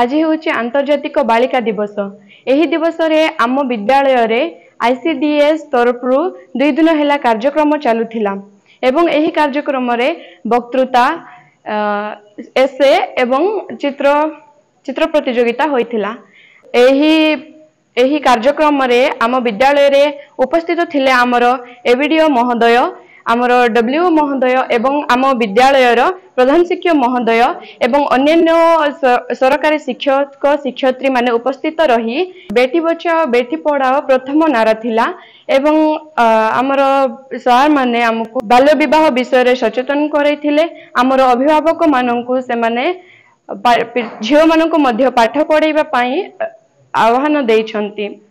ଆଜି ହେଉଛି ଆନ୍ତର୍ଜାତିକ ବାଳିକା ଦିବସ ଏହି ଦିବସରେ ଆମ ବିଦ୍ୟାଳୟରେ ଆଇ ସି ଡି ଏସ୍ ତରଫରୁ ଦୁଇ ଦିନ ହେଲା କାର୍ଯ୍ୟକ୍ରମ ଚାଲୁଥିଲା ଏବଂ ଏହି କାର୍ଯ୍ୟକ୍ରମରେ ବକ୍ତୃତା ଏସେ ଏବଂ ଚିତ୍ର ଚିତ୍ର ପ୍ରତିଯୋଗିତା ହୋଇଥିଲା ଏହି ଏହି କାର୍ଯ୍ୟକ୍ରମରେ ଆମ ବିଦ୍ୟାଳୟରେ ଉପସ୍ଥିତ ଥିଲେ ଆମର ଏ ବି ଡି ମହୋଦୟ আমার ডব্লিউ মহোদয় এবং আমার বিদ্যালয়ের প্রধান শিক্ষক মহোদয় এবং অন্যান্য সরকারি শিক্ষক শিক্ষয়িত্রী মানে উপস্থিত রহি বেটি বচাও বেটি পড়াও প্রথম নারা লা এবং আমার সার মানে আমি বাল্য বিবাহ বিষয়ে সচেতন করাইলে আমার অভিভাবক মানুষ সে ঝিও মানুষ পাঠ পড়াইবা আহ্বান দিয়েছেন